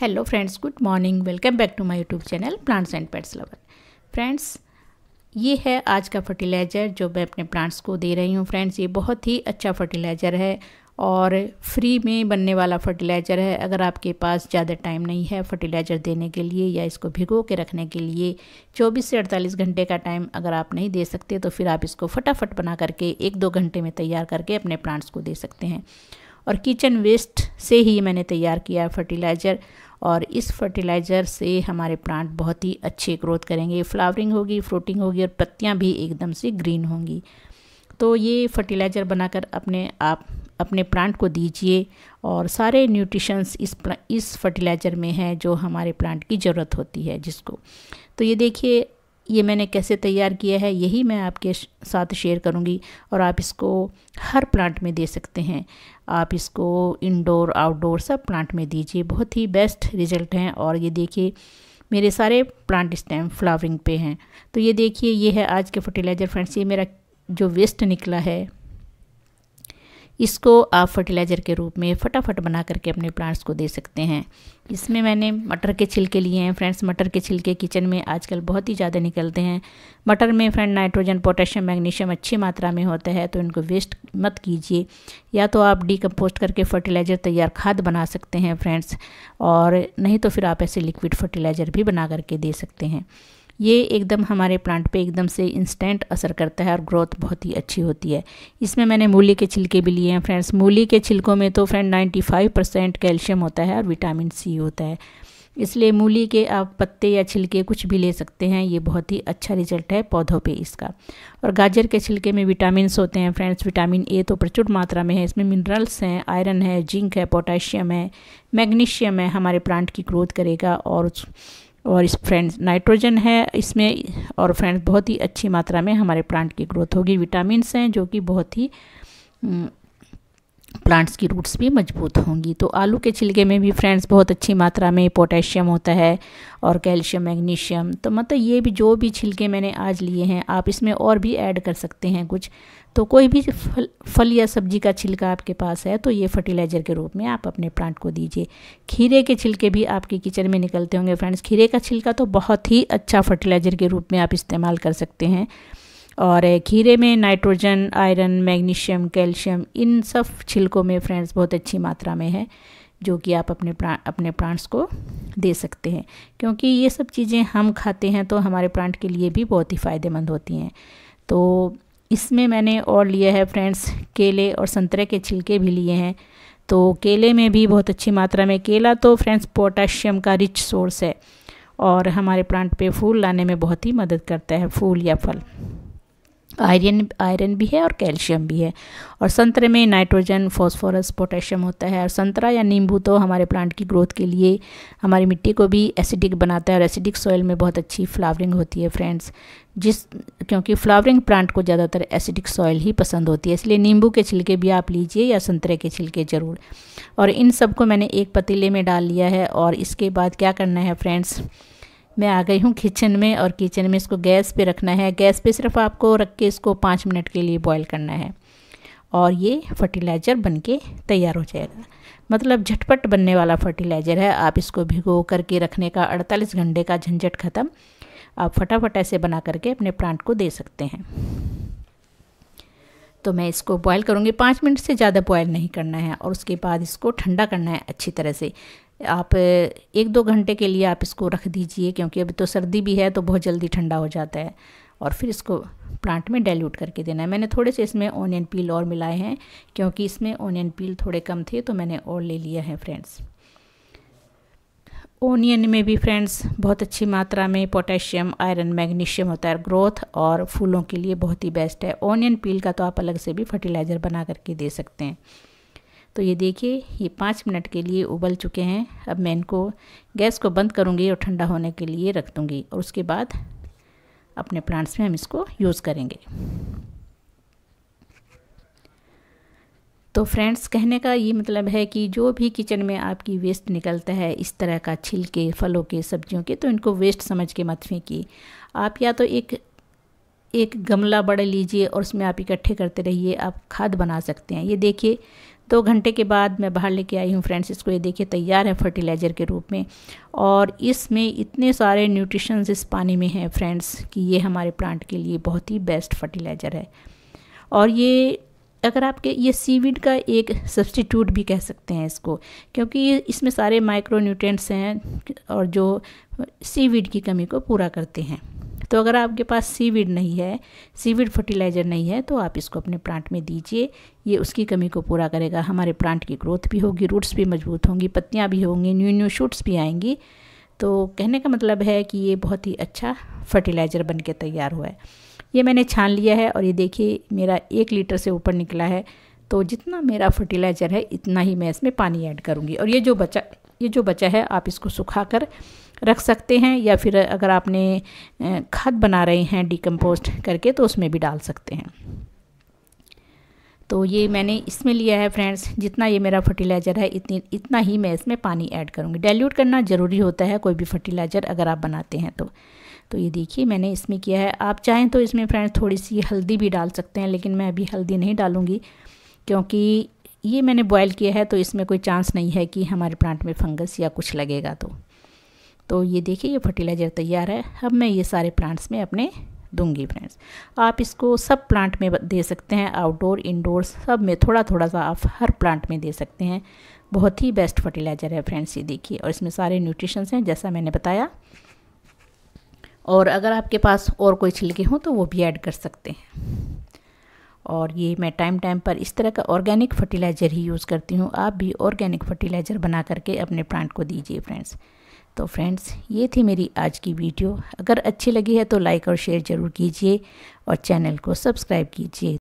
hello friends good morning welcome back to my YouTube channel plants and pets lover friends ये है आज का fertiliser जो मैं अपने प्लांट्स को दे रही हूँ फ्रेंड्स ये बहुत ही अच्छा फर्टिलाइज़र है और फ्री में बनने वाला फर्टिलाइज़र है अगर आपके पास ज़्यादा टाइम नहीं है फर्टिलाइज़र देने के लिए या इसको भिगो के रखने के लिए 24 से 48 घंटे का टाइम अगर आप नहीं दे सकते तो फिर आप इसको फटाफट बना करके एक दो घंटे में तैयार करके अपने प्लांट्स को दे सकते हैं और किचन वेस्ट से ही मैंने तैयार किया फर्टिलाइज़र और इस फर्टिलाइज़र से हमारे प्लांट बहुत ही अच्छे ग्रोथ करेंगे फ्लावरिंग होगी फ्रूटिंग होगी और पत्तियाँ भी एकदम से ग्रीन होंगी तो ये फर्टिलाइज़र बनाकर अपने आप अपने प्लांट को दीजिए और सारे न्यूट्रिशंस इस इस फर्टिलाइज़र में हैं जो हमारे प्लांट की ज़रूरत होती है जिसको तो ये देखिए ये मैंने कैसे तैयार किया है यही मैं आपके साथ शेयर करूँगी और आप इसको हर प्लांट में दे सकते हैं आप इसको इंडोर आउटडोर सब प्लांट में दीजिए बहुत ही बेस्ट रिजल्ट हैं और ये देखिए मेरे सारे प्लांट इस टाइम फ्लावरिंग पे हैं तो ये देखिए ये है आज के फर्टिलाइज़र फ्रेंड्स ये मेरा जो वेस्ट निकला है इसको आप फर्टिलाइज़र के रूप में फटाफट बना करके अपने प्लांट्स को दे सकते हैं इसमें मैंने मटर के छिलके लिए हैं फ्रेंड्स मटर के छिलके किचन में आजकल बहुत ही ज़्यादा निकलते हैं मटर में फ्रेंड नाइट्रोजन पोटेशियम मैग्नीशियम अच्छी मात्रा में होता है तो इनको वेस्ट मत कीजिए या तो आप डी करके फर्टिलाइज़र तैयार खाद बना सकते हैं फ्रेंड्स और नहीं तो फिर आप ऐसे लिक्विड फर्टिलाइज़र भी बना करके दे सकते हैं ये एकदम हमारे प्लांट पे एकदम से इंस्टेंट असर करता है और ग्रोथ बहुत ही अच्छी होती है इसमें मैंने मूली के छिलके भी लिए हैं फ्रेंड्स मूली के छिलकों में तो फ्रेंड 95 परसेंट कैल्शियम होता है और विटामिन सी होता है इसलिए मूली के आप पत्ते या छिलके कुछ भी ले सकते हैं ये बहुत ही अच्छा रिजल्ट है पौधों पे इसका और गाजर के छिलके में विटामिन होते हैं फ्रेंड्स विटामिन ए तो प्रचुर मात्रा में है इसमें मिनरल्स हैं आयरन है जिंक है पोटेशियम है मैग्नीशियम है हमारे प्लांट की ग्रोथ करेगा और और इस फ्रेंड्स नाइट्रोजन है इसमें और फ्रेंड्स बहुत ही अच्छी मात्रा में हमारे प्लांट की ग्रोथ होगी विटामिन हैं जो कि बहुत ही हम्म, प्लांट्स की रूट्स भी मजबूत होंगी तो आलू के छिलके में भी फ्रेंड्स बहुत अच्छी मात्रा में पोटेशियम होता है और कैल्शियम मैग्नीशियम तो मतलब ये भी जो भी छिलके मैंने आज लिए हैं आप इसमें और भी ऐड कर सकते हैं कुछ तो कोई भी फल फल या सब्जी का छिलका आपके पास है तो ये फर्टिलाइज़र के रूप में आप अपने प्लांट को दीजिए खीरे के छिलके भी आपके किचन में निकलते होंगे फ्रेंड्स खीरे का छिलका तो बहुत ही अच्छा फर्टिलाइज़र के रूप में आप इस्तेमाल कर सकते हैं और खीरे में नाइट्रोजन आयरन मैग्नीशियम कैल्शियम इन सब छिलकों में फ्रेंड्स बहुत अच्छी मात्रा में है जो कि आप अपने प्रा अपने प्लांट्स को दे सकते हैं क्योंकि ये सब चीज़ें हम खाते हैं तो हमारे प्लांट के लिए भी बहुत ही फ़ायदेमंद होती हैं तो इसमें मैंने और लिया है फ्रेंड्स केले और संतरे के छिलके भी लिए हैं तो केले में भी बहुत अच्छी मात्रा में केला तो फ्रेंड्स पोटाशियम का रिच सोर्स है और हमारे प्लांट पे फूल लाने में बहुत ही मदद करता है फूल या फल आयरन आयरन भी है और कैल्शियम भी है और संतरे में नाइट्रोजन फास्फोरस पोटेशियम होता है और संतरा या नींबू तो हमारे प्लांट की ग्रोथ के लिए हमारी मिट्टी को भी एसिडिक बनाता है और एसिडिक सॉइल में बहुत अच्छी फ्लावरिंग होती है फ्रेंड्स जिस क्योंकि फ्लावरिंग प्लांट को ज़्यादातर एसिडिक सॉइल ही पसंद होती है इसलिए नींबू के छिलके भी आप लीजिए या संतरे के छिलके ज़रूर और इन सबको मैंने एक पतीले में डाल लिया है और इसके बाद क्या करना है फ्रेंड्स मैं आ गई हूँ किचन में और किचन में इसको गैस पे रखना है गैस पे सिर्फ आपको रख के इसको पाँच मिनट के लिए बॉईल करना है और ये फर्टिलाइज़र बन के तैयार हो जाएगा मतलब झटपट बनने वाला फर्टिलाइज़र है आप इसको भिगो करके रखने का अड़तालीस घंटे का झंझट ख़त्म आप फटाफट ऐसे बना करके अपने प्लांट को दे सकते हैं तो मैं इसको बॉयल करूँगी पाँच मिनट से ज़्यादा बॉयल नहीं करना है और उसके बाद इसको ठंडा करना है अच्छी तरह से आप एक दो घंटे के लिए आप इसको रख दीजिए क्योंकि अभी तो सर्दी भी है तो बहुत जल्दी ठंडा हो जाता है और फिर इसको प्लांट में डाइल्यूट करके देना है मैंने थोड़े से इसमें ऑनियन पील और मिलाए हैं क्योंकि इसमें ऑनियन पील थोड़े कम थे तो मैंने और ले लिया है फ्रेंड्स ओनियन में भी फ्रेंड्स बहुत अच्छी मात्रा में पोटेशियम आयरन मैग्नीशियम होता है ग्रोथ और फूलों के लिए बहुत ही बेस्ट है ओनियन पील का तो आप अलग से भी फर्टिलाइज़र बना करके दे सकते हैं तो ये देखिए ये पाँच मिनट के लिए उबल चुके हैं अब मैं इनको गैस को बंद करूँगी और ठंडा होने के लिए रख दूँगी और उसके बाद अपने प्लांट्स में हम इसको यूज़ करेंगे तो फ्रेंड्स कहने का ये मतलब है कि जो भी किचन में आपकी वेस्ट निकलता है इस तरह का छिलके फलों के सब्जियों के तो इनको वेस्ट समझ के मत फेंकी आप या तो एक एक गमला बड़ा लीजिए और उसमें आप इकट्ठे करते रहिए आप खाद बना सकते हैं ये देखिए दो घंटे के बाद मैं बाहर लेके आई हूँ फ्रेंड्स इसको ये देखिए तैयार है फर्टिलाइज़र के रूप में और इसमें इतने सारे न्यूट्रिशंस इस पानी में हैं फ्रेंड्स कि ये हमारे प्लांट के लिए बहुत ही बेस्ट फर्टिलाइज़र है और ये अगर आपके ये सीविड का एक सब्सटीट्यूट भी कह सकते हैं इसको क्योंकि ये इसमें सारे माइक्रो न्यूट्रेंट्स हैं और जो सीविड की कमी को पूरा करते हैं तो अगर आपके पास सीविड नहीं है सीविड फर्टिलाइज़र नहीं है तो आप इसको अपने प्लांट में दीजिए ये उसकी कमी को पूरा करेगा हमारे प्लांट की ग्रोथ भी होगी रूट्स भी मजबूत होंगी पत्तियाँ भी होंगी न्यू न्यू शूट्स भी आएंगी तो कहने का मतलब है कि ये बहुत ही अच्छा फर्टिलाइज़र बन के तैयार हुआ है ये मैंने छान लिया है और ये देखिए मेरा एक लीटर से ऊपर निकला है तो जितना मेरा फर्टिलाइज़र है इतना ही मैं इसमें पानी ऐड करूँगी और ये जो बचा ये जो बचा है आप इसको सुखा कर रख सकते हैं या फिर अगर आपने खाद बना रहे हैं डिकम्पोस्ट करके तो उसमें भी डाल सकते हैं तो ये मैंने इसमें लिया है फ्रेंड्स जितना ये मेरा फर्टिलाइज़र है इतनी इतना ही मैं इसमें पानी ऐड करूँगी डाइल्यूट करना ज़रूरी होता है कोई भी फर्टिलाइज़र अगर आप बनाते हैं तो तो ये देखिए मैंने इसमें किया है आप चाहें तो इसमें फ्रेंड्स थोड़ी सी हल्दी भी डाल सकते हैं लेकिन मैं अभी हल्दी नहीं डालूँगी क्योंकि ये मैंने बॉयल किया है तो इसमें कोई चांस नहीं है कि हमारे प्लांट में फंगस या कुछ लगेगा तो तो ये देखिए ये फर्टिलाइज़र तैयार है अब मैं ये सारे प्लांट्स में अपने दूंगी फ्रेंड्स आप इसको सब प्लांट में दे सकते हैं आउटडोर इंडोर सब में थोड़ा थोड़ा सा आप हर प्लांट में दे सकते हैं बहुत ही बेस्ट फर्टिलाइज़र है फ्रेंड्स ये देखिए और इसमें सारे न्यूट्रिशंस हैं जैसा मैंने बताया और अगर आपके पास और कोई छिलके हों तो वो भी ऐड कर सकते हैं और ये मैं टाइम टाइम पर इस तरह का ऑर्गेनिक फर्टिलाइज़र ही यूज़ करती हूँ आप भी ऑर्गेनिक फर्टिलाइज़र बना करके अपने प्लांट को दीजिए फ्रेंड्स तो फ्रेंड्स ये थी मेरी आज की वीडियो अगर अच्छी लगी है तो लाइक और शेयर ज़रूर कीजिए और चैनल को सब्सक्राइब कीजिए